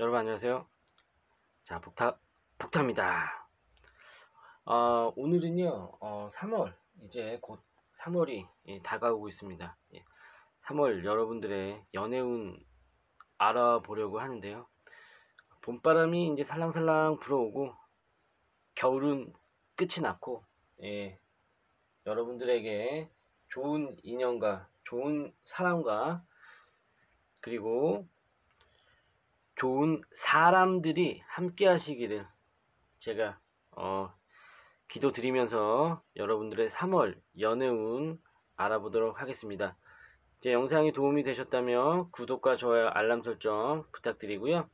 여러분 안녕하세요. 자 복탑 복탑입니다. 어, 오늘은요 어, 3월 이제 곧 3월이 예, 다가오고 있습니다. 예, 3월 여러분들의 연애운 알아보려고 하는데요. 봄바람이 이제 살랑살랑 불어오고 겨울은 끝이 났고 예, 여러분들에게 좋은 인연과 좋은 사람과 그리고 좋은 사람들이 함께 하시기를 제가 어, 기도드리면서 여러분들의 3월 연애운 알아보도록 하겠습니다. 제 영상이 도움이 되셨다면 구독과 좋아요 알람 설정 부탁드리고요.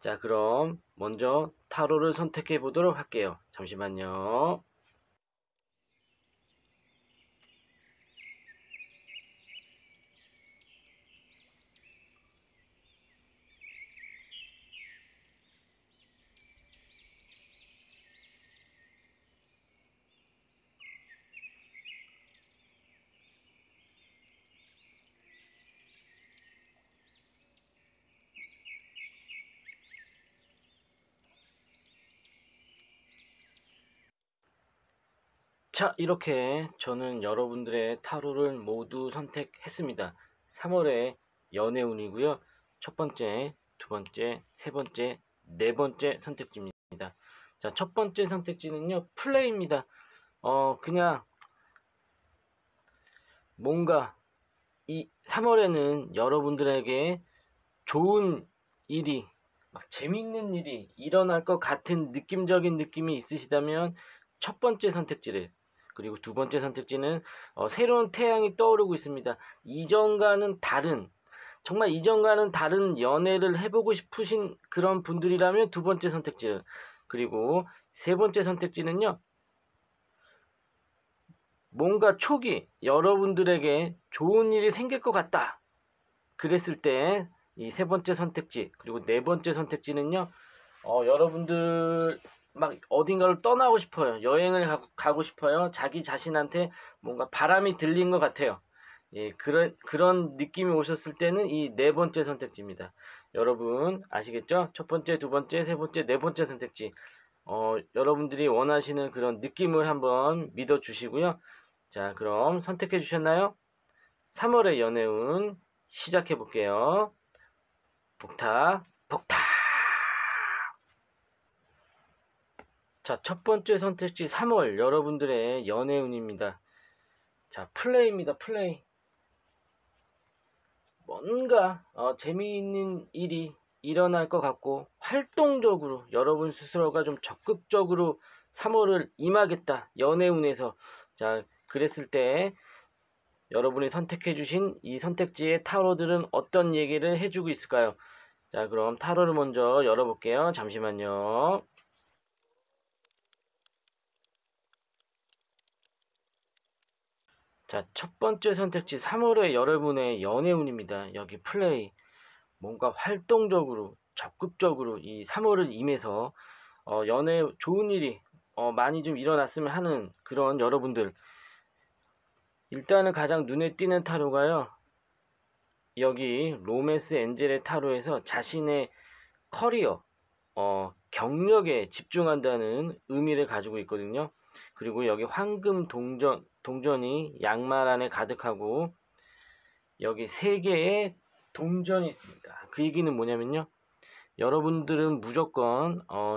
자 그럼 먼저 타로를 선택해 보도록 할게요. 잠시만요. 자 이렇게 저는 여러분들의 타로를 모두 선택했습니다. 3월에 연애운이고요. 첫 번째, 두 번째, 세 번째, 네 번째 선택지입니다. 자, 첫 번째 선택지는요. 플레이입니다. 어, 그냥 뭔가 이 3월에는 여러분들에게 좋은 일이 막 재밌는 일이 일어날 것 같은 느낌적인 느낌이 있으시다면 첫 번째 선택지를 그리고 두 번째 선택지는 어, 새로운 태양이 떠오르고 있습니다. 이전과는 다른 정말 이전과는 다른 연애를 해보고 싶으신 그런 분들이라면 두 번째 선택지 는 그리고 세 번째 선택지는요. 뭔가 초기 여러분들에게 좋은 일이 생길 것 같다. 그랬을 때 이 세 번째 선택지 그리고 네 번째 선택지는요. 어, 여러분들 막 어딘가를 떠나고 싶어요. 여행을 가고 싶어요. 자기 자신한테 뭔가 바람이 들린 것 같아요. 예, 그런 그런 느낌이 오셨을 때는 이 네 번째 선택지입니다. 여러분 아시겠죠? 첫 번째, 두 번째, 세 번째, 네 번째 선택지. 어, 여러분들이 원하시는 그런 느낌을 한번 믿어 주시고요. 자, 그럼 선택해 주셨나요? 3월의 연애운 시작해 볼게요. 복타, 복타. 자, 첫 번째 선택지 3월 여러분들의 연애운입니다. 자, 플레이입니다. 플레이. 뭔가 어, 재미있는 일이 일어날 것 같고 활동적으로 여러분 스스로가 좀 적극적으로 3월을 임하겠다. 연애운에서. 자, 그랬을 때 여러분이 선택해 주신 이 선택지의 타로들은 어떤 얘기를 해주고 있을까요? 자, 그럼 타로를 먼저 열어볼게요. 잠시만요. 자, 첫 번째 선택지 3월에 여러분의 연애운입니다. 여기 플레이. 뭔가 활동적으로, 적극적으로 이 3월을 임해서 어, 연애 좋은 일이 어, 많이 좀 일어났으면 하는 그런 여러분들. 일단은 가장 눈에 띄는 타로가요. 여기 로맨스 엔젤의 타로에서 자신의 커리어, 어, 경력에 집중한다는 의미를 가지고 있거든요. 그리고 여기 황금 동전, 동전이 양말 안에 가득하고 여기 세 개의 동전이 있습니다. 그 얘기는 뭐냐면요. 여러분들은 무조건 어,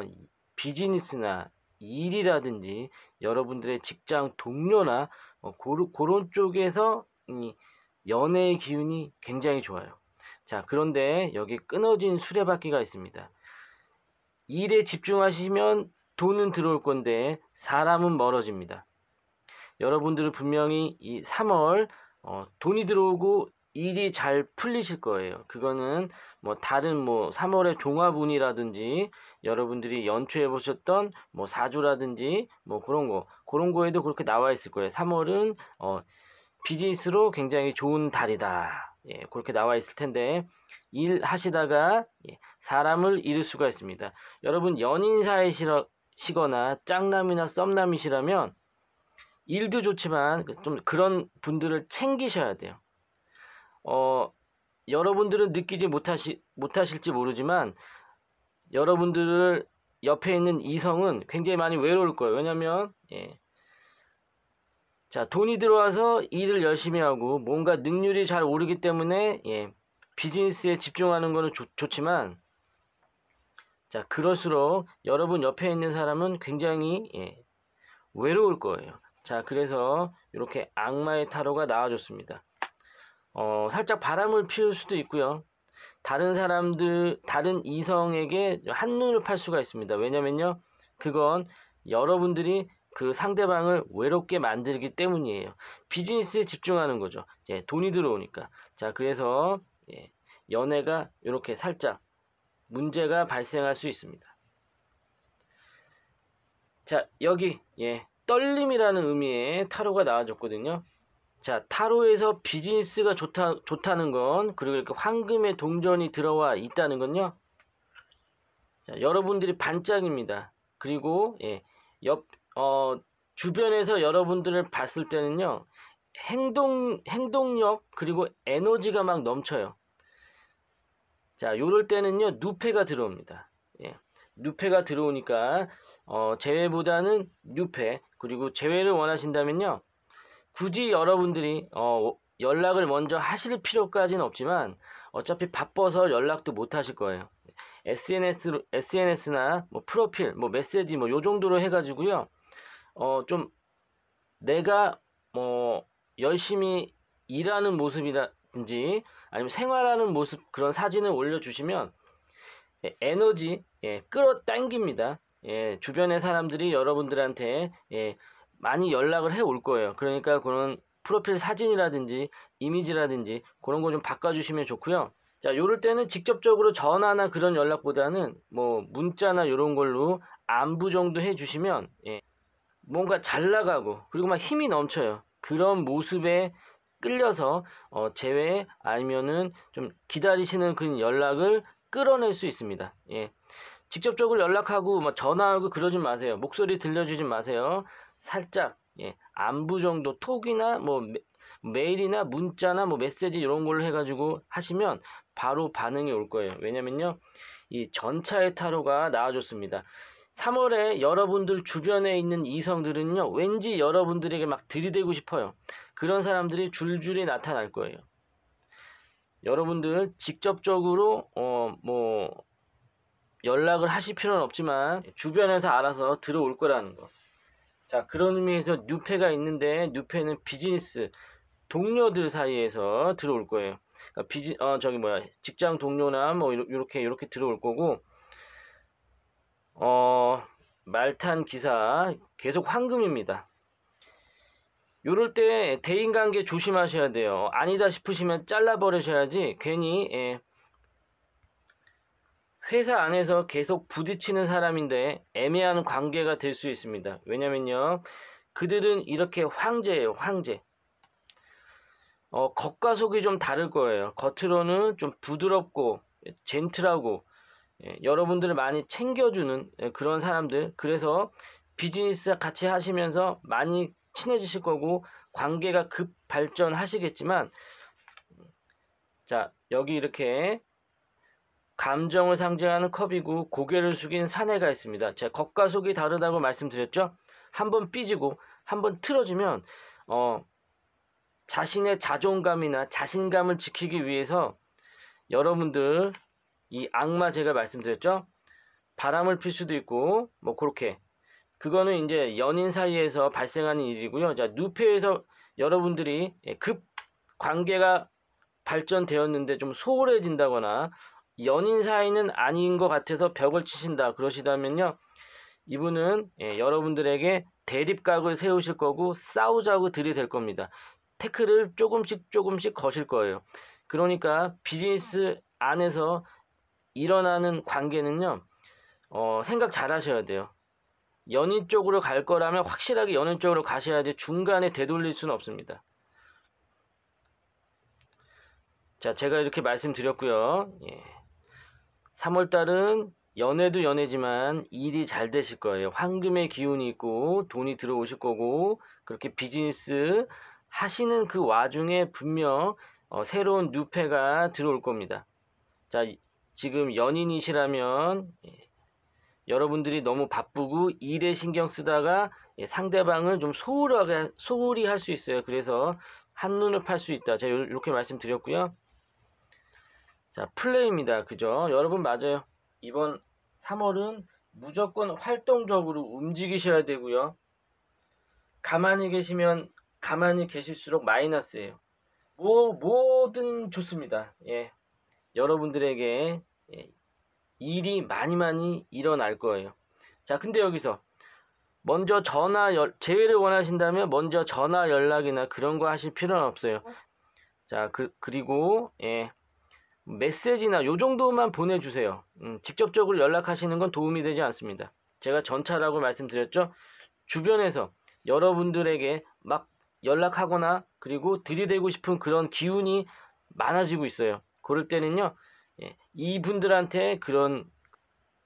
비즈니스나 일이라든지 여러분들의 직장 동료나 어, 고르, 그런 쪽에서 이 연애의 기운이 굉장히 좋아요. 자, 그런데 여기 끊어진 수레바퀴가 있습니다. 일에 집중하시면 돈은 들어올 건데 사람은 멀어집니다. 여러분들은 분명히 이 3월 어, 돈이 들어오고 일이 잘 풀리실 거예요. 그거는 뭐 다른 뭐 3월의 종합운이라든지 여러분들이 연초에 보셨던 뭐 사주라든지 뭐 그런 거 그런 거에도 그렇게 나와 있을 거예요. 3월은 어 비즈니스로 굉장히 좋은 달이다. 예, 그렇게 나와 있을 텐데 일 하시다가 예, 사람을 잃을 수가 있습니다. 여러분 연인 사이시거나 짝남이나 썸남이시라면 일도 좋지만 그 좀 그런 분들을 챙기셔야 돼요. 어, 여러분들은 느끼지 못하시, 못하실지 모르지만 여러분들을 옆에 있는 이성은 굉장히 많이 외로울 거예요. 왜냐면, 하 예. 자, 돈이 들어와서 일을 열심히 하고 뭔가 능률이 잘 오르기 때문에, 예. 비즈니스에 집중하는 것은 좋, 좋지만, 자, 그럴수록 여러분 옆에 있는 사람은 굉장히, 예. 외로울 거예요. 자 그래서 이렇게 악마의 타로가 나와줬습니다. 어, 살짝 바람을 피울 수도 있고요. 다른 사람들, 다른 이성에게 한눈을 팔 수가 있습니다. 왜냐면요. 그건 여러분들이 그 상대방을 외롭게 만들기 때문이에요. 비즈니스에 집중하는 거죠. 예, 돈이 들어오니까. 자, 그래서 예, 연애가 이렇게 살짝 문제가 발생할 수 있습니다. 자, 여기 예, 떨림이라는 의미의 타로가 나와줬거든요. 자, 타로에서 비즈니스가 좋다, 좋다는 건, 그리고 이렇게 황금의 동전이 들어와 있다는 건요. 자, 여러분들이 반짝입니다. 그리고, 예, 옆, 어, 주변에서 여러분들을 봤을 때는요, 행동, 행동력, 그리고 에너지가 막 넘쳐요. 자, 요럴 때는요, 누페가 들어옵니다. 예, 누패가 들어오니까, 어, 제외보다는 뉴페 그리고 제외를 원하신다면요. 굳이 여러분들이 어, 연락을 먼저 하실 필요까지는 없지만 어차피 바빠서 연락도 못 하실 거예요. SNS, SNS나 뭐 프로필, 뭐 메시지 뭐요 정도로 해가지고요. 어, 좀 내가 뭐 열심히 일하는 모습이라든지 아니면 생활하는 모습 그런 사진을 올려주시면 에너지 예, 끌어당깁니다. 예, 주변의 사람들이 여러분들한테 예, 많이 연락을 해 올 거예요. 그러니까 그런 프로필 사진이라든지 이미지라든지 그런 거 좀 바꿔주시면 좋고요. 자, 요럴 때는 직접적으로 전화나 그런 연락보다는 뭐 문자나 이런 걸로 안부 정도 해주시면 예, 뭔가 잘 나가고 그리고 막 힘이 넘쳐요. 그런 모습에 끌려서 어, 제외 아니면은 좀 기다리시는 그런 연락을 끌어낼 수 있습니다. 예, 직접적으로 연락하고 뭐 전화하고 그러지 마세요. 목소리 들려주지 마세요. 살짝 예, 안부 정도 톡이나 뭐 메, 일이나 문자나 뭐 메시지 이런 걸로 해가지고 하시면 바로 반응이 올 거예요. 왜냐면요 이 전차의 타로가 나와줬습니다. 3월에 여러분들 주변에 있는 이성들은요 왠지 여러분들에게 막 들이대고 싶어요. 그런 사람들이 줄줄이 나타날 거예요. 여러분들 직접적으로 어뭐 연락을 하실 필요는 없지만 주변에서 알아서 들어올 거라는 거. 자 그런 의미에서 뉴페가 있는데 뉴페는 비즈니스 동료들 사이에서 들어올 거예요. 그러니까 비즈 어 저기 뭐야 직장 동료나 뭐 이렇게 이렇게 들어올 거고 어 말탄 기사 계속 황금입니다. 요럴 때 대인관계 조심하셔야 돼요. 아니다 싶으시면 잘라버리셔야지 괜히 예, 회사 안에서 계속 부딪히는 사람인데 애매한 관계가 될 수 있습니다. 왜냐면요. 그들은 이렇게 황제예요. 황제. 어, 겉과 속이 좀 다를 거예요. 겉으로는 좀 부드럽고 젠틀하고 예, 여러분들을 많이 챙겨주는 예, 그런 사람들. 그래서 비즈니스 같이 하시면서 많이 친해지실 거고 관계가 급 발전하시겠지만 자 여기 이렇게 감정을 상징하는 컵이고 고개를 숙인 사내가 있습니다. 제가 겉과 속이 다르다고 말씀드렸죠. 한번 삐지고 한번 틀어지면 어, 자신의 자존감이나 자신감을 지키기 위해서 여러분들 이 악마 제가 말씀드렸죠. 바람을 필 수도 있고 뭐 그렇게 그거는 이제 연인 사이에서 발생하는 일이고요. 자 누페에서 여러분들이 예, 급 관계가 발전되었는데 좀 소홀해진다거나 연인 사이는 아닌 것 같아서 벽을 치신다 그러시다면요 이분은 예, 여러분들에게 대립각을 세우실 거고 싸우자고 들이댈 겁니다 태클을 조금씩 조금씩 거실 거예요 그러니까 비즈니스 안에서 일어나는 관계는요 어, 생각 잘 하셔야 돼요 연인 쪽으로 갈 거라면 확실하게 연인 쪽으로 가셔야지 중간에 되돌릴 수는 없습니다 자 제가 이렇게 말씀드렸고요 예. 3월달은 연애도 연애지만 일이 잘 되실 거예요. 황금의 기운이 있고 돈이 들어오실 거고 그렇게 비즈니스 하시는 그 와중에 분명 어, 새로운 누페가 들어올 겁니다. 자, 지금 연인이시라면 예, 여러분들이 너무 바쁘고 일에 신경 쓰다가 예, 상대방을 좀 소홀하게 소홀히 할 수 있어요. 그래서 한눈을 팔 수 있다. 제가 이렇게 말씀드렸고요. 자, 플레이입니다. 그죠? 여러분 맞아요. 이번 3월은 무조건 활동적으로 움직이셔야 되고요. 가만히 계시면 가만히 계실수록 마이너스예요. 뭐 뭐든 좋습니다. 예. 여러분들에게 예, 일이 많이 많이 일어날 거예요. 자, 근데 여기서 먼저 전화 열, 제외를 원하신다면 먼저 전화 연락이나 그런 거 하실 필요는 없어요. 어? 자, 그 그리고 예. 메시지나 요 정도만 보내주세요. 음, 직접적으로 연락하시는 건 도움이 되지 않습니다. 제가 전차라고 말씀드렸죠. 주변에서 여러분들에게 막 연락하거나 그리고 들이대고 싶은 그런 기운이 많아지고 있어요. 그럴 때는요. 예, 이분들한테 그런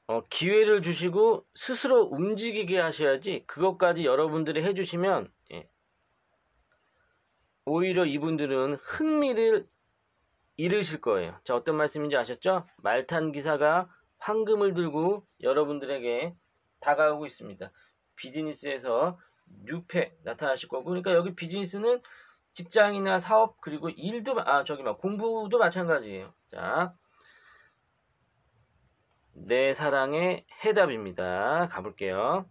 어, 기회를 주시고 스스로 움직이게 하셔야지 그것까지 여러분들이 해주시면 예, 오히려 이분들은 흥미를 잃으실 거예요. 자, 어떤 말씀인지 아셨죠? 말탄 기사가 황금을 들고 여러분들에게 다가오고 있습니다. 비즈니스에서 뉴페 나타나실 거고, 그러니까 여기 비즈니스는 직장이나 사업 그리고 일도 아 저기 막 공부도 마찬가지예요. 자, 내 사랑의 해답입니다. 가볼게요.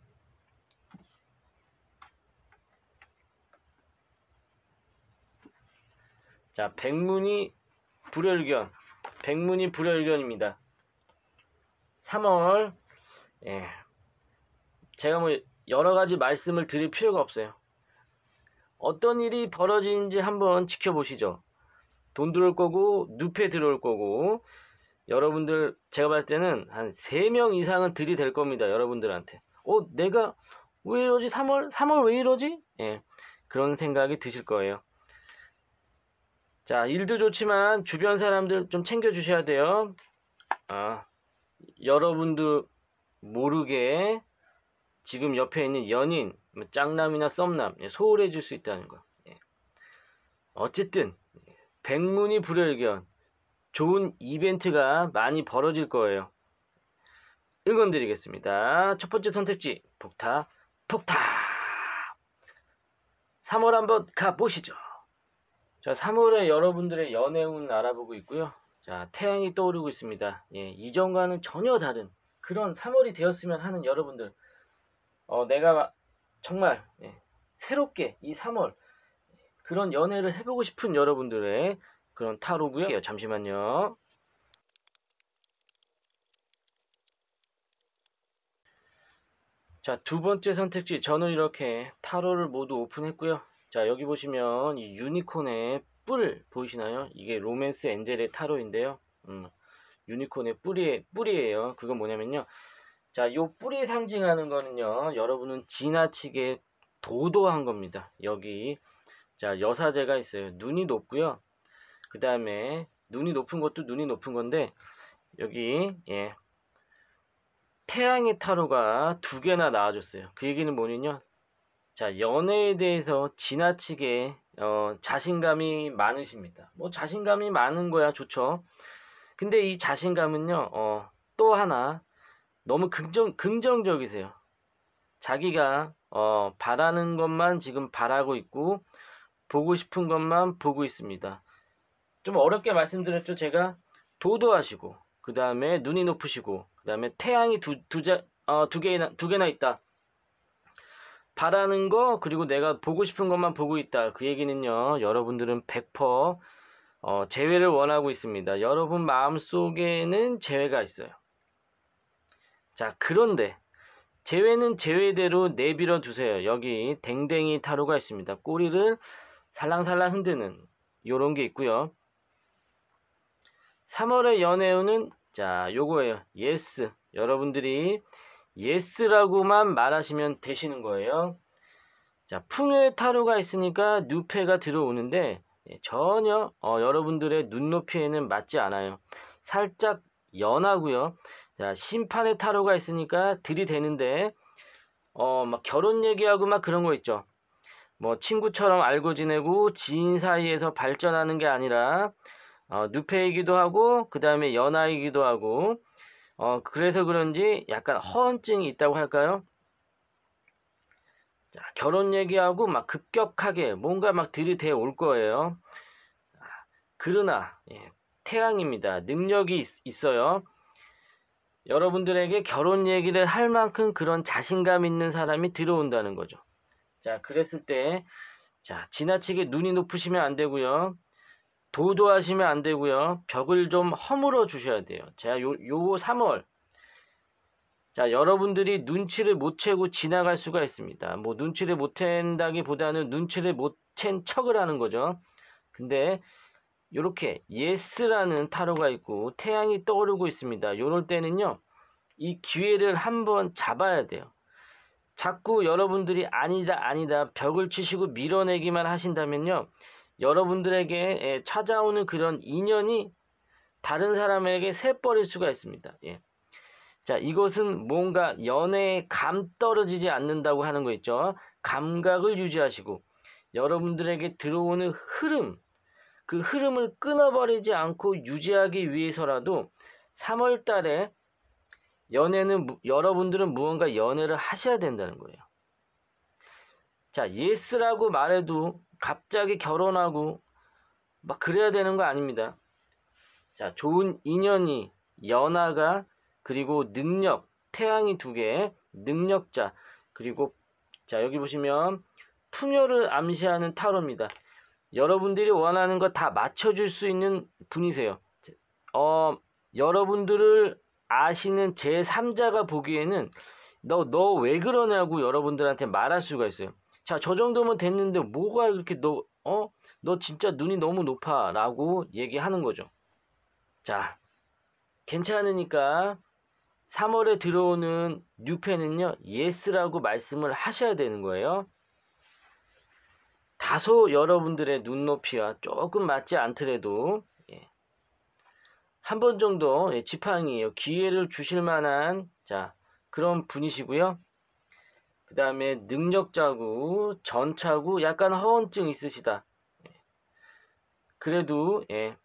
자, 백문이 불혈견 백문이 불혈견입니다 3월 예. 제가 뭐 여러 가지 말씀을 드릴 필요가 없어요. 어떤 일이 벌어지는지 한번 지켜보시죠. 돈 들어올 거고 누패 들어올 거고 여러분들 제가 봤을 때는 한 3명 이상은 들이될 겁니다. 여러분들한테. 어 내가 왜 이러지? 3월 3월 왜 이러지? 예. 그런 생각이 드실 거예요. 자, 일도 좋지만 주변 사람들 좀 챙겨주셔야 돼요. 아, 여러분도 모르게 지금 옆에 있는 연인, 뭐 짱남이나 썸남, 예, 소홀해 질수 있다는 거. 예. 어쨌든, 백문이 불여일견, 좋은 이벤트가 많이 벌어질 거예요. 읽어 드리겠습니다. 첫 번째 선택지, 폭타, 폭타! 3월 한번 가보시죠. 자, 3월에 여러분들의 연애운 알아보고 있고요. 자, 태양이 떠오르고 있습니다. 예, 이전과는 전혀 다른 그런 3월이 되었으면 하는 여러분들. 어, 내가 정말 예, 새롭게 이 3월 그런 연애를 해보고 싶은 여러분들의 그런 타로고요. 예, 잠시만요. 자, 두 번째 선택지 저는 이렇게 타로를 모두 오픈했고요. 자 여기 보시면 이 유니콘의 뿔 보이시나요? 이게 로맨스 엔젤의 타로인데요. 음, 유니콘의 뿔이 뿔이에요. 그건 뭐냐면요. 자, 이 뿔이 상징하는 거는요. 여러분은 지나치게 도도한 겁니다. 여기 자 여사제가 있어요. 눈이 높고요. 그 다음에 눈이 높은 것도 눈이 높은 건데 여기 예 태양의 타로가 두 개나 나와줬어요. 그 얘기는 뭐냐면 자, 연애에 대해서 지나치게 어, 자신감이 많으십니다. 뭐 자신감이 많은 거야 좋죠. 근데 이 자신감은요, 어, 또 하나 너무 긍정 긍정적이세요. 자기가 어, 바라는 것만 지금 바라고 있고 보고 싶은 것만 보고 있습니다. 좀 어렵게 말씀드렸죠, 제가 도도하시고 그 다음에 눈이 높으시고 그 다음에 태양이 두두자 어, 두 개나 두 개나 있다. 바라는 거 그리고 내가 보고 싶은 것만 보고 있다. 그 얘기는요. 여러분들은 100% 어, 재회를 원하고 있습니다. 여러분 마음속에는 재회가 있어요. 자, 그런데 재회는 재회대로 내밀어 두세요. 여기 댕댕이 타로가 있습니다. 꼬리를 살랑살랑 흔드는 요런 게 있고요. 3월의 연애운은 자, 요거예요. 예스. 여러분들이 예스라고만 말하시면 되시는 거예요. 자, 풍요의 타로가 있으니까 누페가 들어오는데 예, 전혀 어, 여러분들의 눈높이에는 맞지 않아요. 살짝 연하고요. 자, 심판의 타로가 있으니까 들이대는데 어, 막 결혼 얘기하고 막 그런 거 있죠. 뭐 친구처럼 알고 지내고 지인 사이에서 발전하는 게 아니라 어, 누페이기도 하고 그 다음에 연하이기도 하고 어, 그래서 그런지 약간 허언증이 있다고 할까요? 자, 결혼 얘기하고 막 급격하게 뭔가 막 들이대 올 거예요. 아, 그러나 예, 태양입니다. 능력이 있, 어요 여러분들에게 결혼 얘기를 할 만큼 그런 자신감 있는 사람이 들어온다는 거죠. 자, 그랬을 때 자, 지나치게 눈이 높으시면 안 되고요. 도도하시면 안 되고요. 벽을 좀 허물어 주셔야 돼요. 제가 요, 요 3월 자 여러분들이 눈치를 못 채고 지나갈 수가 있습니다. 뭐 눈치를 못 챈다기보다는 눈치를 못 챈 척을 하는 거죠. 근데 이렇게 예스라는 타로가 있고 태양이 떠오르고 있습니다. 요럴 때는요. 이 기회를 한번 잡아야 돼요. 자꾸 여러분들이 아니다 아니다 벽을 치시고 밀어내기만 하신다면요. 여러분들에게 예, 찾아오는 그런 인연이 다른 사람에게 새버릴 수가 있습니다. 예. 자, 이것은 뭔가 연애에 감 떨어지지 않는다고 하는 거 있죠. 감각을 유지하시고 여러분들에게 들어오는 흐름, 그 흐름을 끊어버리지 않고 유지하기 위해서라도 3월 달에 연애는 여러분들은 무언가 연애를 하셔야 된다는 거예요. 자, 예스라고 말해도 갑자기 결혼하고 막 그래야 되는 거 아닙니다. 자, 좋은 인연이, 연하가, 그리고 능력, 태양이 두 개, 능력자, 그리고 자, 여기 보시면 풍요를 암시하는 타로입니다. 여러분들이 원하는 거 다 맞춰줄 수 있는 분이세요. 어, 여러분들을 아시는 제3자가 보기에는 너 너 왜 그러냐고 여러분들한테 말할 수가 있어요. 자, 저 정도면 됐는데 뭐가 이렇게 너, 어? 너 진짜 눈이 너무 높아. 라고 얘기하는 거죠. 자, 괜찮으니까 3월에 들어오는 뉴페는요, 예스라고 말씀을 하셔야 되는 거예요. 다소 여러분들의 눈높이와 조금 맞지 않더라도, 예. 한번 정도 예, 지팡이에요. 기회를 주실 만한, 자, 그런 분이시고요. 그 다음에 능력자고전차고 약간 허언증 있으시다. 예. 그래도 예,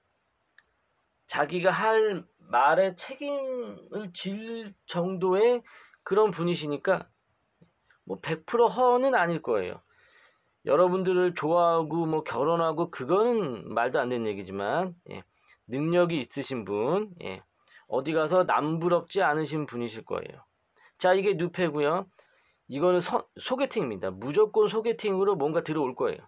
자기가 할 말에 책임을 질 정도의 그런 분이시니까 뭐 100% 허언은 아닐 거예요. 여러분들을 좋아하고 뭐 결혼하고 그거는 말도 안 되는 얘기지만 예, 능력이 있으신 분, 예, 어디 가서 남부럽지 않으신 분이실 거예요. 자, 이게 누페고요. 이거는 서, 소개팅입니다. 무조건 소개팅으로 뭔가 들어올 거예요.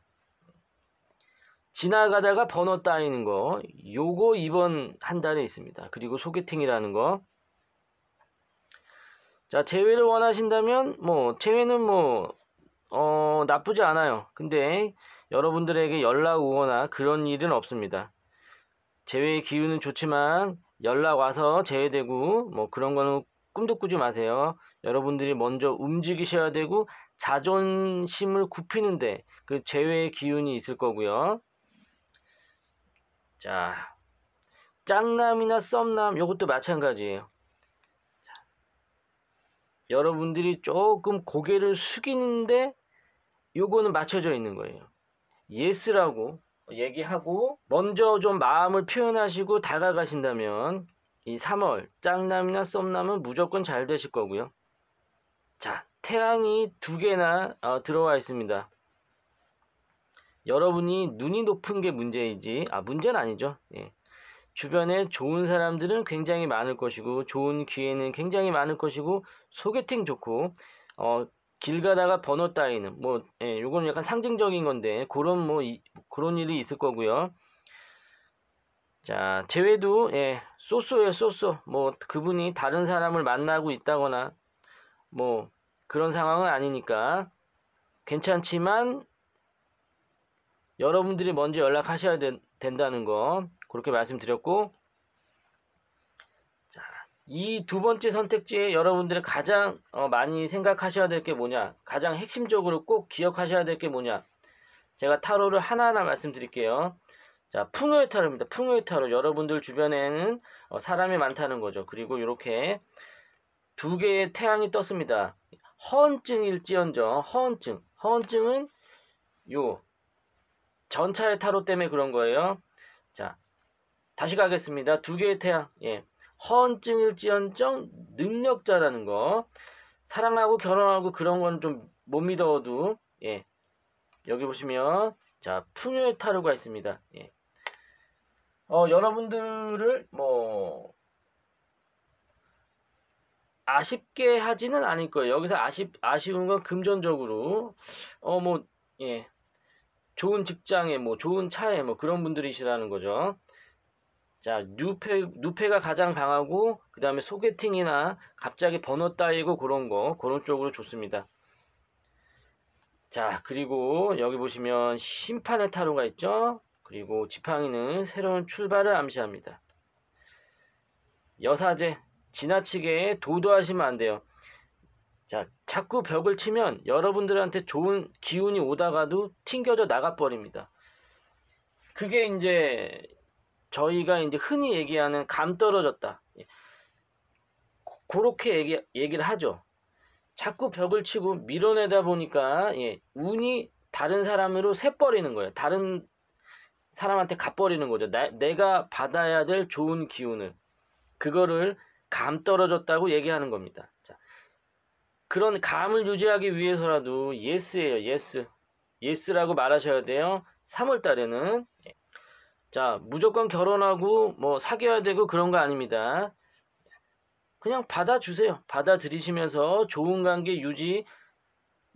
지나가다가 번호 따이는 거 요거 이번 한 달에 있습니다. 그리고 소개팅이라는 거. 자, 제외를 원하신다면 뭐 제외는 뭐 어, 나쁘지 않아요. 근데 여러분들에게 연락 오거나 그런 일은 없습니다. 제외의 기운은 좋지만 연락 와서 제외되고 뭐 그런 거는 꿈도 꾸지 마세요. 여러분들이 먼저 움직이셔야 되고 자존심을 굽히는데 그제외의 기운이 있을 거고요. 자, 짱남이나 썸남 이것도 마찬가지예요. 자, 여러분들이 조금 고개를 숙이는데 요거는 맞춰져 있는 거예요. 예스라고 얘기하고 먼저 좀 마음을 표현하시고 다가가신다면 이 3월 짱남이나 썸남은 무조건 잘 되실 거고요. 자, 태양이 두 개나 어, 들어와 있습니다. 여러분이 눈이 높은 게 문제이지, 아, 문제는 아니죠. 예. 주변에 좋은 사람들은 굉장히 많을 것이고, 좋은 기회는 굉장히 많을 것이고, 소개팅 좋고, 어, 길 가다가 번호 따이는, 뭐, 예, 요건 약간 상징적인 건데, 그런 뭐, 그런 일이 있을 거고요. 자, 제외도 예, 소소예요, 소소. 뭐 그분이 다른 사람을 만나고 있다거나 뭐 그런 상황은 아니니까 괜찮지만 여러분들이 먼저 연락하셔야 된, 된다는 거 그렇게 말씀드렸고 이두 번째 선택지에 여러분들이 가장 어, 많이 생각하셔야 될 게 뭐냐 가장 핵심적으로 꼭 기억하셔야 될 게 뭐냐 제가 타로를 하나하나 말씀드릴게요 자, 풍요의타로입니다. 풍요의타로. 여러분들 주변에는 어, 사람이 많다는 거죠. 그리고 이렇게 두 개의 태양이 떴습니다. 허언증일지언정, 허언증. 허언증은 요 전차의 타로 때문에 그런 거예요. 자, 다시 가겠습니다. 두 개의 태양. 예. 허언증일지언정 능력자라는 거. 사랑하고 결혼하고 그런 건 좀 못 믿어도 예. 여기 보시면 자, 풍요의 타로가 있습니다. 예. 어, 여러분들을 뭐 아쉽게 하지는 않을 거예요. 여기서 아쉽 아쉬운 건 금전적으로 어 뭐 예. 좋은 직장에 뭐 좋은 차에 뭐 그런 분들이시라는 거죠. 자, 누페 누페가 가장 강하고 그다음에 소개팅이나 갑자기 번호 따이고 그런 거 그런 쪽으로 좋습니다. 자, 그리고 여기 보시면 심판의 타로가 있죠. 그리고 지팡이는 새로운 출발을 암시합니다. 여사제 지나치게 도도하시면 안 돼요. 자, 자꾸 벽을 치면 여러분들한테 좋은 기운이 오다가도 튕겨져 나가버립니다. 그게 이제 저희가 이제 흔히 얘기하는 감 떨어졌다. 그렇게 예. 얘기, 얘기를 하죠. 자꾸 벽을 치고 밀어내다 보니까 예, 운이 다른 사람으로 새버리는 거예요. 다른 사람한테 갚버리는 거죠. 나, 내가 받아야 될 좋은 기운을 그거를 감 떨어졌다고 얘기하는 겁니다. 자, 그런 감을 유지하기 위해서라도 예스예요. 예스. 예스라고 말하셔야 돼요. 3월 달에는 자, 무조건 결혼하고 뭐 사귀어야 되고 그런 거 아닙니다. 그냥 받아주세요. 받아들이시면서 좋은 관계 유지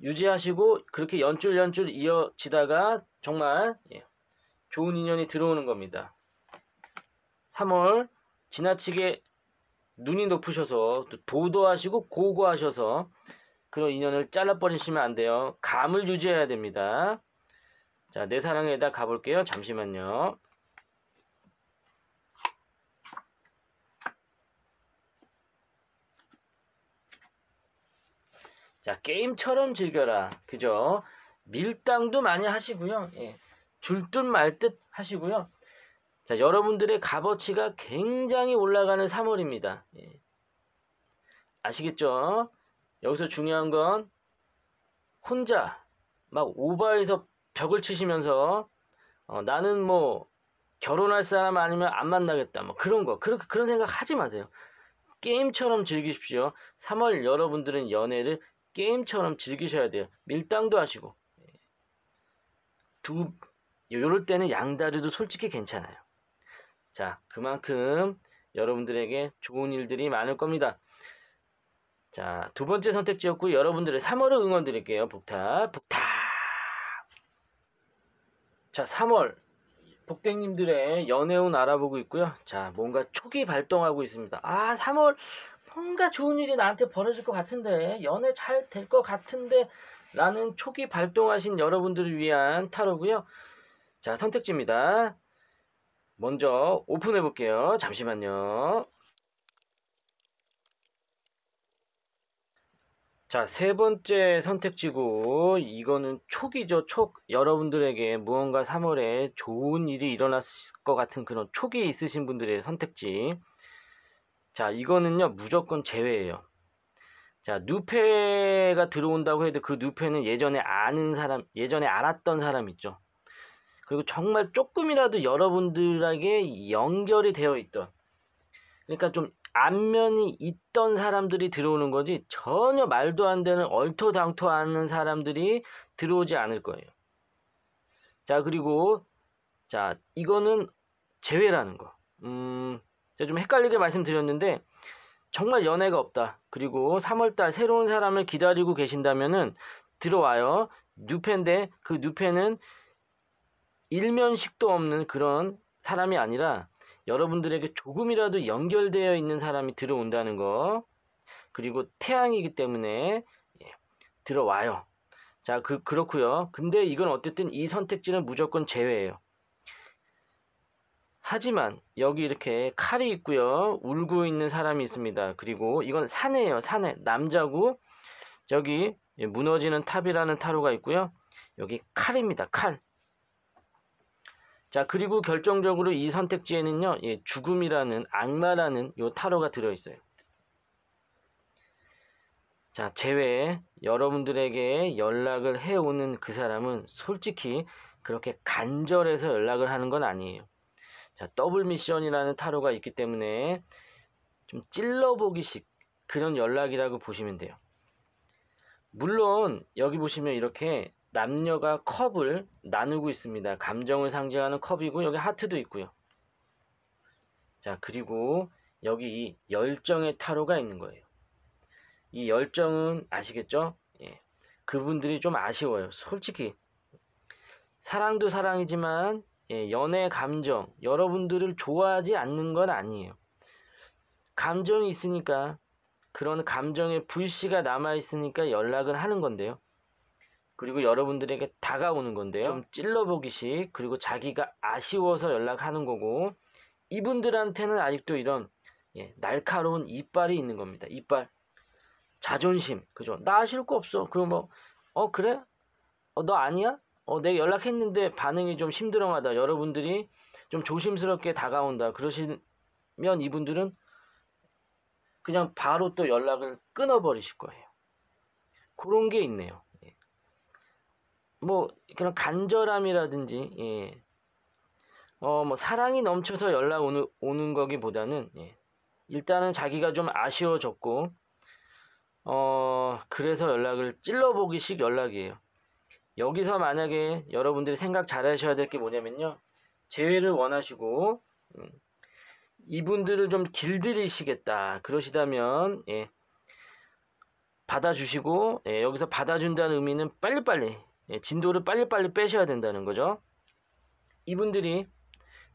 유지하시고 그렇게 연줄 연줄 이어지다가 정말 예, 좋은 인연이 들어오는 겁니다. 3월 지나치게 눈이 높으셔서 도도하시고 고고하셔서 그런 인연을 잘라버리시면 안 돼요. 감을 유지해야 됩니다. 자, 내 사랑에다 가볼게요. 잠시만요. 자, 게임처럼 즐겨라. 그죠? 밀당도 많이 하시고요. 예. 줄듯말듯 하시고요. 자, 여러분들의 값어치가 굉장히 올라가는 3월입니다. 예. 아시겠죠? 여기서 중요한 건 혼자 막 오바해서 벽을 치시면서 어, 나는 뭐 결혼할 사람 아니면 안 만나겠다 뭐 그런 거 그런 그런 생각 하지 마세요. 게임처럼 즐기십시오. 3월 여러분들은 연애를 게임처럼 즐기셔야 돼요. 밀당도 하시고 예. 두 요럴 때는 양다리도 솔직히 괜찮아요. 자, 그만큼 여러분들에게 좋은 일들이 많을 겁니다. 자, 두 번째 선택지였고 여러분들의 3월을 응원 드릴게요. 복탑, 복탑. 자, 3월 복댕님들의 연애운 알아보고 있고요. 자, 뭔가 초기 발동하고 있습니다. 아, 3월 뭔가 좋은 일이 나한테 벌어질 것 같은데 연애 잘 될 것 같은데 라는 초기 발동하신 여러분들을 위한 타로고요. 자, 선택지입니다. 먼저 오픈해 볼게요. 잠시만요. 자, 세 번째 선택지고 이거는 촉이죠. 촉. 여러분들에게 무언가 3월에 좋은 일이 일어났을 것 같은 그런 촉이 있으신 분들의 선택지. 자, 이거는요. 무조건 제외예요. 자, 누페가 들어온다고 해도 그 누페는 예전에 아는 사람, 예전에 알았던 사람 있죠. 그리고 정말 조금이라도 여러분들에게 연결이 되어 있던 그러니까 좀 안면이 있던 사람들이 들어오는 거지 전혀 말도 안 되는 얼토당토하는 사람들이 들어오지 않을 거예요. 자 그리고 자 이거는 제외라는 거. 음 제가 좀 헷갈리게 말씀드렸는데 정말 연애가 없다. 그리고 3월달 새로운 사람을 기다리고 계신다면은 들어와요. 뉴페데그 뉴페는 일면식도 없는 그런 사람이 아니라 여러분들에게 조금이라도 연결되어 있는 사람이 들어온다는 거 그리고 태양이기 때문에 예, 들어와요. 자, 그, 그렇고요 근데 이건 어쨌든 이 선택지는 무조건 제외예요. 하지만 여기 이렇게 칼이 있고요. 울고 있는 사람이 있습니다. 그리고 이건 사내예요. 사내. 남자고 저기 예, 무너지는 탑이라는 타로가 있고요. 여기 칼입니다. 칼. 자 그리고 결정적으로 이 선택지에는요 예, 죽음이라는 악마라는 요 타로가 들어있어요. 자 제외 여러분들에게 연락을 해오는 그 사람은 솔직히 그렇게 간절해서 연락을 하는 건 아니에요. 자 더블 미션이라는 타로가 있기 때문에 좀 찔러보기식 그런 연락이라고 보시면 돼요. 물론 여기 보시면 이렇게 남녀가 컵을 나누고 있습니다. 감정을 상징하는 컵이고 여기 하트도 있고요. 자 그리고 여기 이 열정의 타로가 있는 거예요. 이 열정은 아시겠죠? 예. 그분들이 좀 아쉬워요. 솔직히 사랑도 사랑이지만 예, 연애 감정 여러분들을 좋아하지 않는 건 아니에요. 감정이 있으니까 그런 감정의 불씨가 남아 있으니까 연락은 하는 건데요. 그리고 여러분들에게 다가오는 건데요. 좀 찔러보기식 그리고 자기가 아쉬워서 연락하는 거고 이분들한테는 아직도 이런 예, 날카로운 이빨이 있는 겁니다. 이빨 자존심 그죠? 나 싫을 거 없어. 그럼 뭐 어 그래? 어 너 아니야? 어 내가 연락했는데 반응이 좀 힘들어하다. 여러분들이 좀 조심스럽게 다가온다. 그러시면 이분들은 그냥 바로 또 연락을 끊어버리실 거예요. 그런 게 있네요. 뭐 그런 간절함이라든지 예. 어, 뭐 사랑이 넘쳐서 연락 오는, 오는 거기보다는 예. 일단은 자기가 좀 아쉬워졌고 어, 그래서 연락을 찔러보기식 연락이에요. 여기서 만약에 여러분들이 생각 잘 하셔야 될 게 뭐냐면요. 재회를 원하시고 음, 이분들을 좀 길들이시겠다. 그러시다면 예. 받아주시고 예, 여기서 받아준다는 의미는 빨리빨리 예, 진도를 빨리빨리 빼셔야 된다는 거죠. 이분들이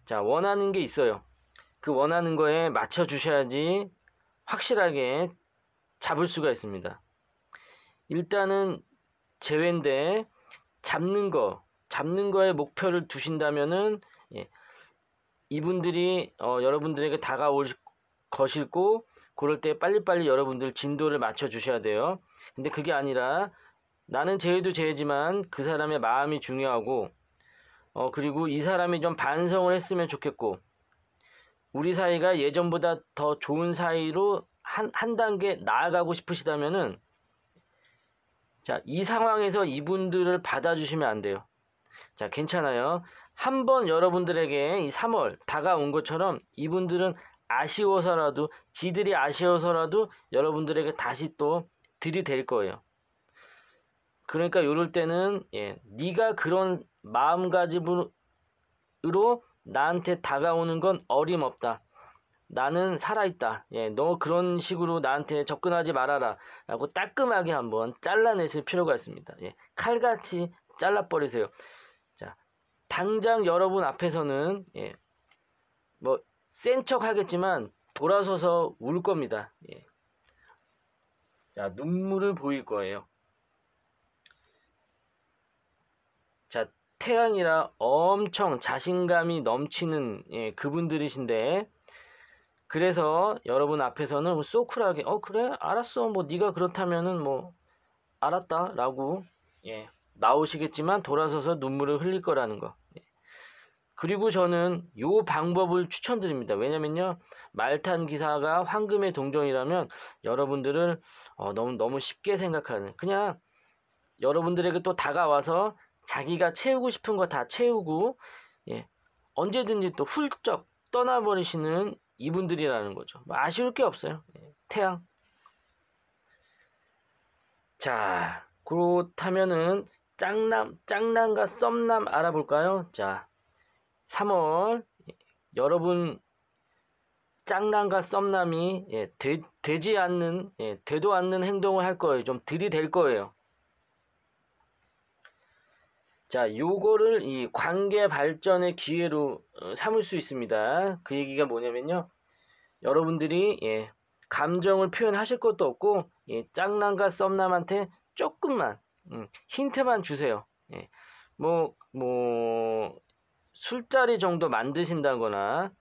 자 원하는 게 있어요. 그 원하는 거에 맞춰 주셔야지 확실하게 잡을 수가 있습니다. 일단은 제외인데 잡는 거 잡는 거에 목표를 두신다면은 예, 이분들이 어, 여러분들에게 다가올 것이고 그럴 때 빨리빨리 여러분들 진도를 맞춰 주셔야 돼요. 근데 그게 아니라 나는 죄도 죄지만 그 사람의 마음이 중요하고 어 그리고 이 사람이 좀 반성을 했으면 좋겠고 우리 사이가 예전보다 더 좋은 사이로 한, 한 단계 나아가고 싶으시다면은 자, 이 상황에서 이분들을 받아주시면 안 돼요. 자, 괜찮아요. 한 번 여러분들에게 이 3월 다가온 것처럼 이분들은 아쉬워서라도 지들이 아쉬워서라도 여러분들에게 다시 또 들이댈 거예요. 그러니까 요럴 때는 예, 네가 그런 마음가짐으로 나한테 다가오는 건 어림없다. 나는 살아있다. 예, 너 그런 식으로 나한테 접근하지 말아라. 라고 따끔하게 한번 잘라내실 필요가 있습니다. 예, 칼같이 잘라버리세요. 자, 당장 여러분 앞에서는 예, 뭐센 척 하겠지만 돌아서서 울 겁니다. 예. 자, 눈물을 보일 거예요. 태양이라 엄청 자신감이 넘치는 예, 그분들이신데 그래서 여러분 앞에서는 뭐 소쿨하게 어 그래 알았어 뭐 네가 그렇다면은 뭐 알았다라고 예, 나오시겠지만 돌아서서 눈물을 흘릴 거라는 거. 예. 그리고 저는 요 방법을 추천드립니다. 왜냐면요. 말탄 기사가 황금의 동전이라면 여러분들을 어, 너무 너무 쉽게 생각하는 그냥 여러분들에게 또 다가와서 자기가 채우고 싶은 거 다 채우고 예, 언제든지 또 훌쩍 떠나버리시는 이분들이라는 거죠. 뭐 아쉬울 게 없어요. 예, 태양. 자, 그렇다면은 짱남, 짱남과 썸남 알아볼까요? 자, 3월 예, 여러분 짱남과 썸남이 예, 되, 지 않는 예, 되도 않는 행동을 할 거예요. 좀 들이댈 거예요. 자, 요거를 이 관계 발전의 기회로 어, 삼을 수 있습니다. 그 얘기가 뭐냐면요. 여러분들이 예, 감정을 표현하실 것도 없고 예, 짝남과 썸남한테 조금만 음, 힌트만 주세요. 예, 뭐, 뭐 술자리 정도 만드신다거나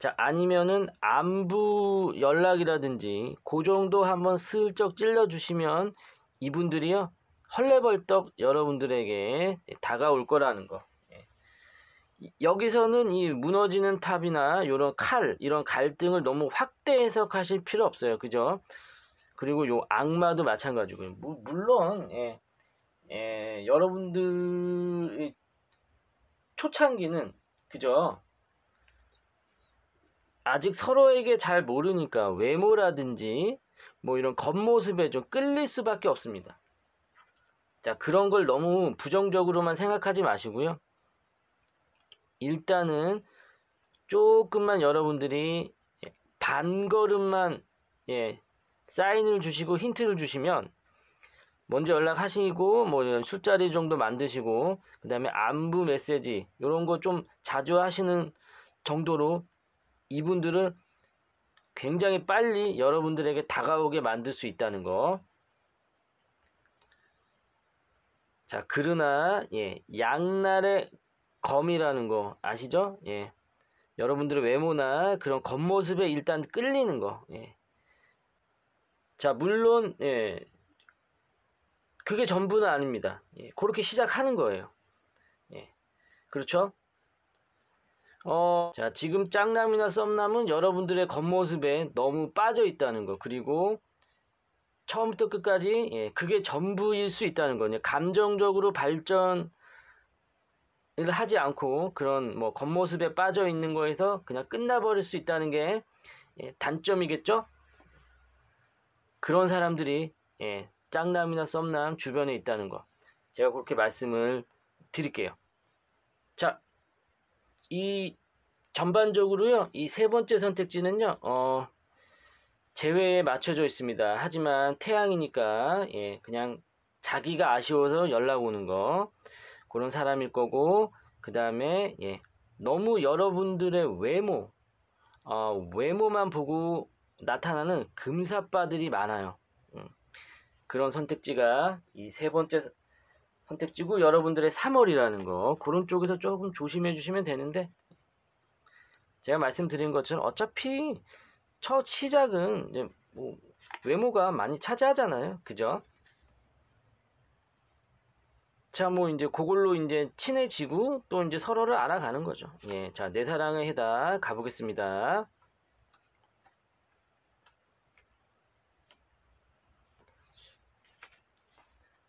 자 아니면은 안부 연락이라든지 그 정도 한번 슬쩍 찔러주시면 이분들이요 헐레벌떡 여러분들에게 다가올 거라는 거. 예. 여기서는 이 무너지는 탑이나 이런 칼, 이런 갈등을 너무 확대 해석하실 필요 없어요. 그죠? 그리고 요 악마도 마찬가지고요. 뭐, 물론, 예, 예, 여러분들의 초창기는, 그죠? 아직 서로에게 잘 모르니까 외모라든지 뭐 이런 겉모습에 좀 끌릴 수밖에 없습니다. 자, 그런 걸 너무 부정적으로만 생각하지 마시고요. 일단은 조금만 여러분들이 예, 반걸음만 예, 사인을 주시고 힌트를 주시면 먼저 연락하시고 뭐 술자리 정도 만드시고 그 다음에 안부 메시지 이런 거 좀 자주 하시는 정도로 이분들을 굉장히 빨리 여러분들에게 다가오게 만들 수 있다는 거 자, 그러나 예, 양날의 검이라는 거 아시죠? 예. 여러분들의 외모나 그런 겉모습에 일단 끌리는 거. 예. 자, 물론 예. 그게 전부는 아닙니다. 예, 그렇게 시작하는 거예요. 예. 그렇죠? 어, 자, 지금 짱남이나 썸남은 여러분들의 겉모습에 너무 빠져 있다는 거. 그리고 처음부터 끝까지 예, 그게 전부일 수 있다는 거예요. 감정적으로 발전을 하지 않고 그런 뭐 겉모습에 빠져 있는 거에서 그냥 끝나버릴 수 있다는 게 예, 단점이겠죠? 그런 사람들이 예, 짱남이나 썸남 주변에 있다는 거. 제가 그렇게 말씀을 드릴게요. 자, 이 전반적으로요, 이 세 번째 선택지는요, 어, 제외에 맞춰져 있습니다. 하지만 태양이니까 예, 그냥 자기가 아쉬워서 연락 오는 거 그런 사람일 거고 그 다음에 예, 너무 여러분들의 외모 어, 외모만 보고 나타나는 금사빠들이 많아요. 음, 그런 선택지가 이 세 번째 선택지고 여러분들의 3월이라는 거 그런 쪽에서 조금 조심해 주시면 되는데 제가 말씀드린 것처럼 어차피 첫 시작은 뭐 외모가 많이 차지하잖아요. 그죠? 자, 뭐 이제 그걸로 이제 친해지고 또 이제 서로를 알아가는 거죠. 예, 자, 내 사랑의 해다 가보겠습니다.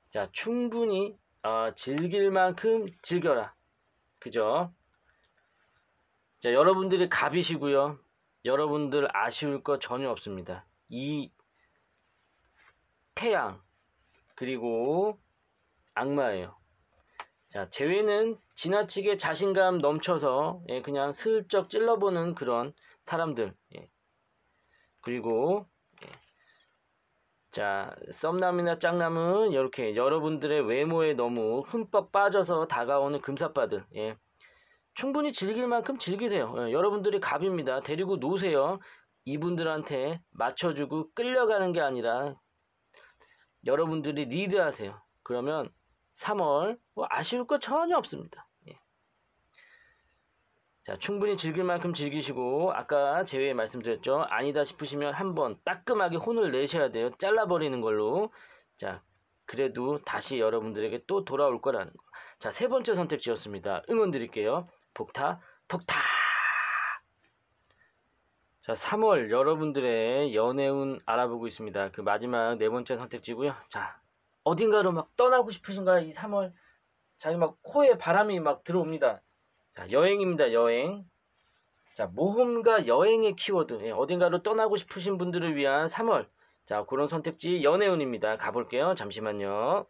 자, 충분히 어, 즐길 만큼 즐겨라. 그죠? 자, 여러분들이 갑이시고요. 여러분들 아쉬울 거 전혀 없습니다. 이 태양 그리고 악마예요. 자, 재회는 지나치게 자신감 넘쳐서 예, 그냥 슬쩍 찔러보는 그런 사람들. 예. 그리고 예. 자, 썸남이나 짱남은 이렇게 여러분들의 외모에 너무 흠뻑 빠져서 다가오는 금사빠들. 예. 충분히 즐길 만큼 즐기세요. 예, 여러분들이 갑입니다. 데리고 노세요. 이분들한테 맞춰주고 끌려가는 게 아니라 여러분들이 리드하세요. 그러면 3월 뭐 아쉬울 거 전혀 없습니다. 예. 자, 충분히 즐길 만큼 즐기시고 아까 제외 말씀드렸죠. 아니다 싶으시면 한번 따끔하게 혼을 내셔야 돼요. 잘라버리는 걸로. 자, 그래도 다시 여러분들에게 또 돌아올 거라는 거. 자, 세 번째 선택지였습니다. 응원 드릴게요. 폭타폭타자 3월 여러분들의 연애운 알아보고 있습니다 그 마지막 네 번째 선택지고요 자 어딘가로 막 떠나고 싶으신가 요이 3월 자기 막 코에 바람이 막 들어옵니다 자 여행입니다 여행 자 모험과 여행의 키워드 예, 어딘가로 떠나고 싶으신 분들을 위한 3월 자 그런 선택지 연애운입니다 가볼게요 잠시만요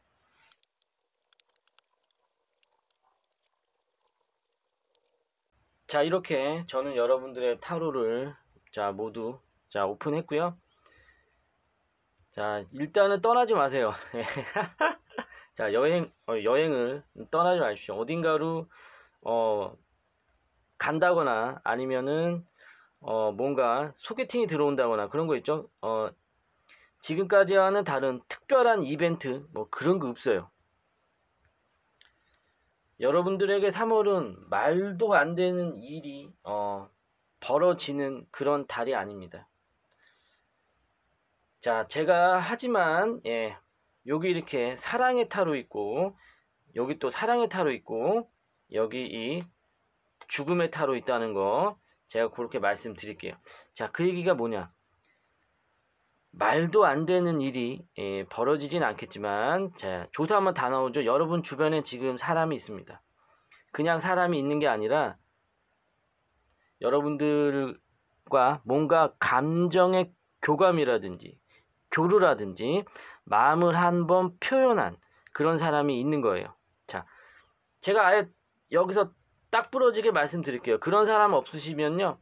자 이렇게 저는 여러분들의 타로를 자 모두 자 오픈했고요 자 일단은 떠나지 마세요 자 여행 어, 여행을 떠나지 마십시오 어딘가로 어 간다거나 아니면은 어 뭔가 소개팅이 들어온다거나 그런 거 있죠 어 지금까지와는 다른 특별한 이벤트 뭐 그런 거 없어요 여러분들에게 3월은 말도 안 되는 일이 어, 벌어지는 그런 달이 아닙니다. 자, 제가 하지만 예, 여기 이렇게 사랑의 타로 있고 여기 또 사랑의 타로 있고 여기 이 죽음의 타로 있다는 거 제가 그렇게 말씀드릴게요. 자, 그 얘기가 뭐냐? 말도 안 되는 일이 예, 벌어지진 않겠지만 자, 조사 한번 다 나오죠. 여러분 주변에 지금 사람이 있습니다. 그냥 사람이 있는 게 아니라 여러분들과 뭔가 감정의 교감이라든지 교류라든지 마음을 한번 표현한 그런 사람이 있는 거예요. 자, 제가 아예 여기서 딱 부러지게 말씀드릴게요. 그런 사람 없으시면요.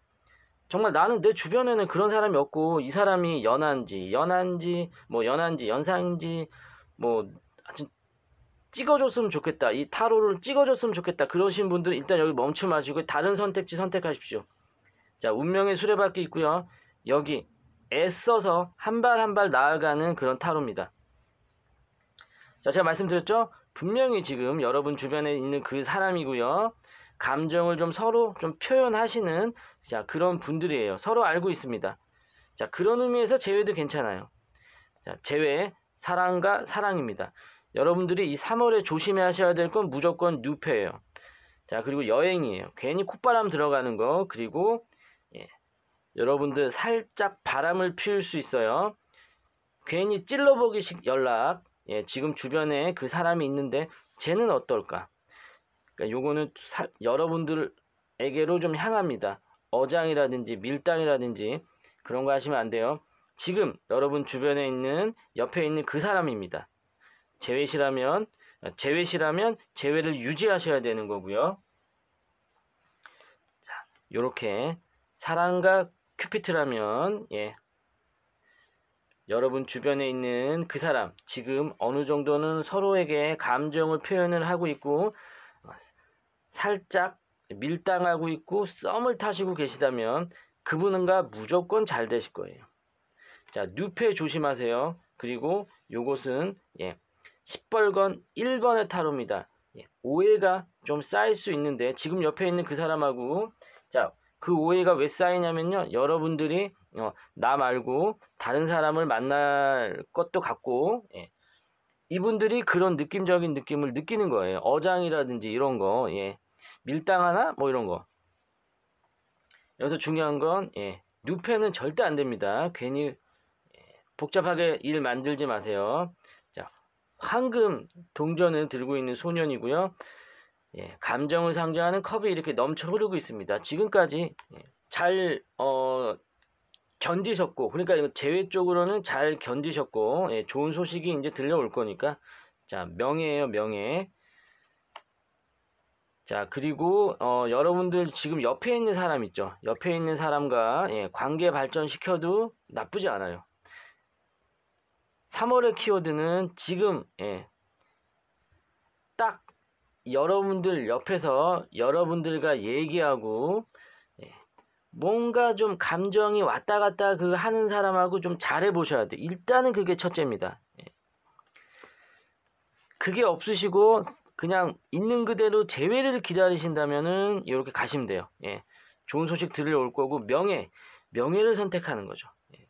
정말 나는 내 주변에는 그런 사람이 없고 이 사람이 연한지 연한지 뭐 연한지 연상인지 뭐 하여튼 찍어줬으면 좋겠다 이 타로를 찍어줬으면 좋겠다 그러신 분들은 일단 여기 멈추 마시고 다른 선택지 선택하십시오 자 운명의 수레바퀴 있고요 여기 애써서 한 발 한 발 나아가는 그런 타로입니다 자 제가 말씀드렸죠 분명히 지금 여러분 주변에 있는 그 사람이고요 감정을 좀 서로 좀 표현하시는 자 그런 분들이에요. 서로 알고 있습니다. 자 그런 의미에서 제외도 괜찮아요. 자 제외 사랑과 사랑입니다. 여러분들이 이 3월에 조심 하셔야 될 건 무조건 뉴페예요. 자 그리고 여행이에요. 괜히 콧바람 들어가는 거 그리고 예, 여러분들 살짝 바람을 피울 수 있어요. 괜히 찔러보기식 연락 예, 지금 주변에 그 사람이 있는데 쟤는 어떨까? 그러니까 요거는 사, 여러분들에게로 좀 향합니다. 어장이라든지 밀당이라든지 그런 거 하시면 안 돼요. 지금 여러분 주변에 있는 옆에 있는 그 사람입니다. 제외시라면 제외시라면 제외를 유지하셔야 되는 거고요. 자, 요렇게 사랑과 큐피트라면 예. 여러분 주변에 있는 그 사람 지금 어느 정도는 서로에게 감정을 표현을 하고 있고 살짝 밀당하고 있고 썸을 타시고 계시다면 그분은 무조건 잘 되실 거예요. 자, 뉴페 조심하세요. 그리고 요것은 예, 10벌건 1번의 타로입니다. 예, 오해가 좀 쌓일 수 있는데 지금 옆에 있는 그 사람하고 자, 그 오해가 왜 쌓이냐면요. 여러분들이 어, 나 말고 다른 사람을 만날 것도 같고 예, 이분들이 그런 느낌적인 느낌을 느끼는 거예요. 어장이라든지 이런 거, 예. 밀당 하나, 뭐 이런 거. 여기서 중요한 건, 예. 누패는 절대 안 됩니다. 괜히 예, 복잡하게 일 만들지 마세요. 자, 황금 동전을 들고 있는 소년이고요. 예, 감정을 상징하는 컵이 이렇게 넘쳐 흐르고 있습니다. 지금까지 예, 잘 어, 견디셨고 그러니까 이거 제외 쪽으로는 잘 견디셨고 예, 좋은 소식이 이제 들려올 거니까 자 명예예요 명예 자 그리고 어, 여러분들 지금 옆에 있는 사람 있죠 옆에 있는 사람과 예, 관계 발전시켜도 나쁘지 않아요 3월의 키워드는 지금 예, 딱 여러분들 옆에서 여러분들과 얘기하고 뭔가 좀 감정이 왔다 갔다 그 하는 사람하고 좀 잘해 보셔야 돼 일단은 그게 첫째입니다. 예. 그게 없으시고 그냥 있는 그대로 재회를 기다리신다면은 이렇게 가시면 돼요. 예. 좋은 소식 들려올 거고 명예, 명예를 선택하는 거죠. 예.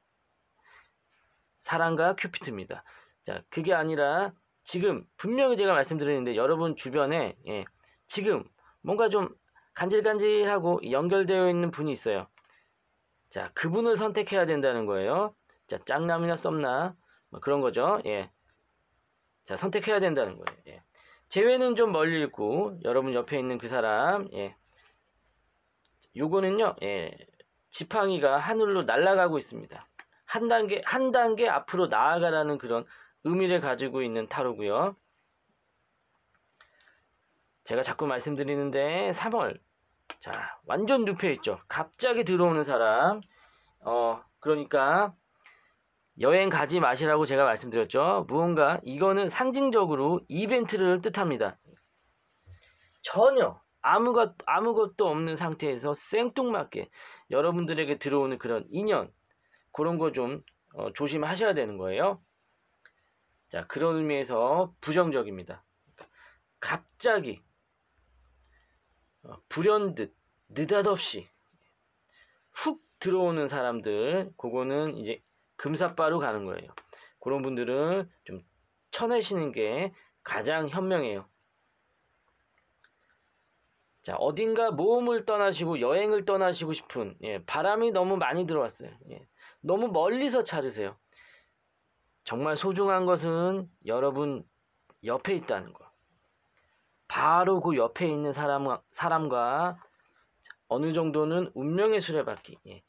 사랑과 큐피트입니다. 자, 그게 아니라 지금 분명히 제가 말씀드렸는데 여러분 주변에 예, 지금 뭔가 좀 간질간질하고 연결되어 있는 분이 있어요. 자, 그분을 선택해야 된다는 거예요. 자, 짱남이나 썸나 뭐 그런 거죠. 예. 자, 선택해야 된다는 거예요. 예. 제외는 좀 멀리 있고 여러분 옆에 있는 그 사람. 예. 요거는요. 예. 지팡이가 하늘로 날아가고 있습니다. 한 단계 한 단계 앞으로 나아가라는 그런 의미를 가지고 있는 타로고요. 제가 자꾸 말씀드리는데 3월 자 완전 눕혀 있죠 갑자기 들어오는 사람 어 그러니까 여행 가지 마시라고 제가 말씀드렸죠 무언가 이거는 상징적으로 이벤트를 뜻합니다 전혀 아무것, 아무것도 없는 상태에서 생뚱맞게 여러분들에게 들어오는 그런 인연 그런 거좀 어, 조심하셔야 되는 거예요 자 그런 의미에서 부정적입니다 갑자기 어, 불현듯 느닷없이 훅 들어오는 사람들 그거는 이제 금사빠로 가는 거예요. 그런 분들은 좀 쳐내시는 게 가장 현명해요. 자, 어딘가 모험을 떠나시고 여행을 떠나시고 싶은 예, 바람이 너무 많이 들어왔어요. 예, 너무 멀리서 찾으세요. 정말 소중한 것은 여러분 옆에 있다는 거. 바로 그 옆에 있는 사람, 사람과 어느 정도는 운명의 수레바퀴 예.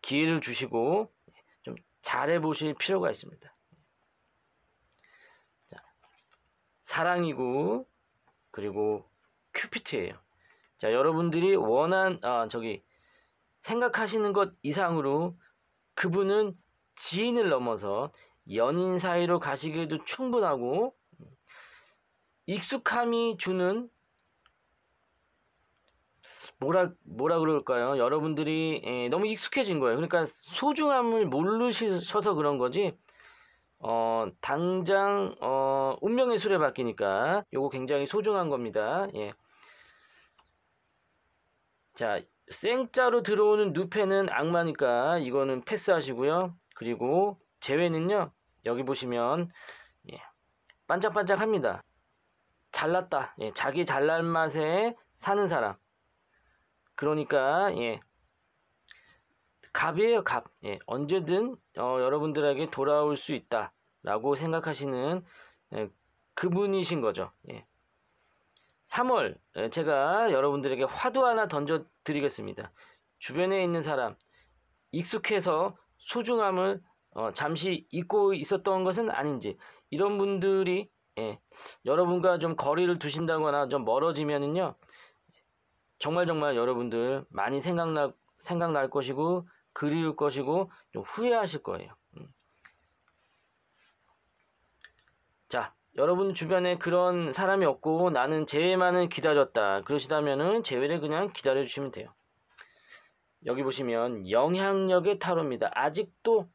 기회를 주시고 예, 좀 잘해 보실 필요가 있습니다. 자, 사랑이고 그리고 큐피트예요. 자 여러분들이 원한 아 저기 생각하시는 것 이상으로 그분은 지인을 넘어서 연인 사이로 가시기에도 충분하고 익숙함이 주는 뭐라 뭐라 그럴까요? 여러분들이 에, 예, 너무 익숙해진 거예요. 그러니까 소중함을 모르셔서 그런 거지. 어, 당장 어, 운명의 수레 바뀌니까 요거 굉장히 소중한 겁니다. 예. 자, 생자로 들어오는 누페는 악마니까 이거는 패스하시고요. 그리고 제외는요. 여기 보시면 예. 반짝반짝합니다. 잘났다. 예, 자기 잘난 맛에 사는 사람. 그러니까 예. 갑이에요, 갑. 예, 언제든 어, 여러분들에게 돌아올 수 있다라고 생각하시는 예, 그분이신 거죠. 예. 3월 예, 제가 여러분들에게 화두 하나 던져 드리겠습니다. 주변에 있는 사람 익숙해서 소중함을 어, 잠시 잊고 있었던 것은 아닌지 이런 분들이 예. 여러분과 좀 거리를 두신다거나 좀 멀어지면은요. 정말 정말 여러분들 많이 생각나 생각날 것이고 그리울 것이고 좀 후회하실 거예요. 음. 자, 여러분 주변에 그런 사람이 없고 나는 제외만은 기다렸다. 그러시다면은 재회를 그냥 기다려 주시면 돼요. 여기 보시면 영향력의 타로입니다. 아직도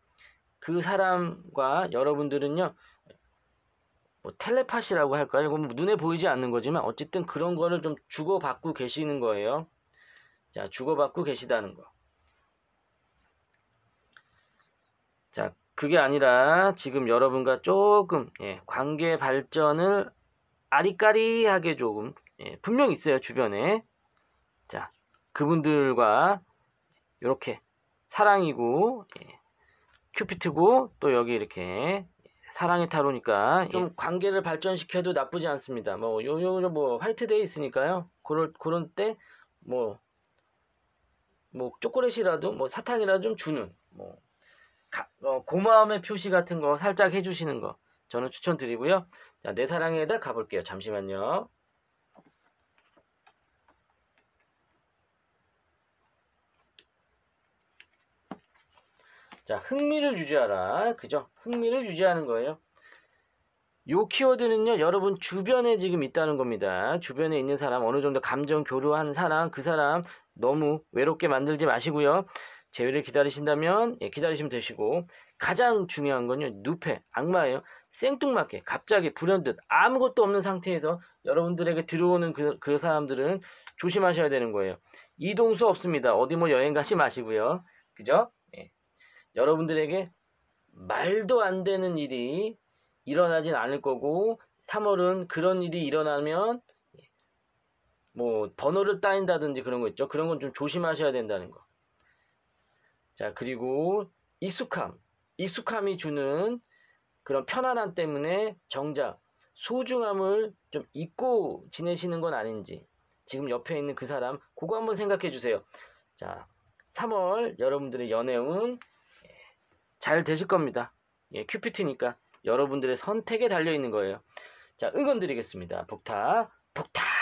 그 사람과 여러분들은요. 뭐 텔레파시라고 할까요? 그럼 뭐 눈에 보이지 않는 거지만 어쨌든 그런 거를 좀 주고받고 계시는 거예요. 자, 주고받고 계시다는 거. 자, 그게 아니라 지금 여러분과 조금 예, 관계 발전을 아리까리하게 조금 예, 분명 있어요 주변에 자 그분들과 이렇게 사랑이고 예, 큐피트고 또 여기 이렇게 사랑의 타로니까 예. 좀 예. 관계를 발전시켜도 나쁘지 않습니다. 뭐 요요 뭐 화이트데이 있으니까요. 그럴 그런 때 뭐뭐 뭐 초콜릿이라도 뭐 사탕이라도 좀 주는 뭐 가, 어, 고마움의 표시 같은 거 살짝 해주시는 거 저는 추천드리고요. 자, 내 사랑에다 가볼게요. 잠시만요. 자, 흥미를 유지하라. 그죠? 흥미를 유지하는 거예요. 요 키워드는요, 여러분 주변에 지금 있다는 겁니다. 주변에 있는 사람, 어느 정도 감정 교류한 사람, 그 사람 너무 외롭게 만들지 마시고요. 제외를 기다리신다면 예, 기다리시면 되시고 가장 중요한 건요 누페 악마예요 생뚱맞게 갑자기 불현듯 아무것도 없는 상태에서 여러분들에게 들어오는 그, 그 사람들은 조심하셔야 되는 거예요 이동수 없습니다 어디 뭐 여행 가지 마시고요 그죠 여러분들에게 말도 안 되는 일이 일어나진 않을 거고 3월은 그런 일이 일어나면 뭐 번호를 따인다든지 그런 거 있죠. 그런 건 좀 조심하셔야 된다는 거. 자, 그리고 익숙함. 익숙함이 주는 그런 편안함 때문에 정작 소중함을 좀 잊고 지내시는 건 아닌지 지금 옆에 있는 그 사람 그거 한번 생각해 주세요. 자, 3월 여러분들의 연애운 잘 되실 겁니다. 예, 큐피트니까 여러분들의 선택에 달려 있는 거예요. 자, 응원 드리겠습니다. 복탁, 복탁.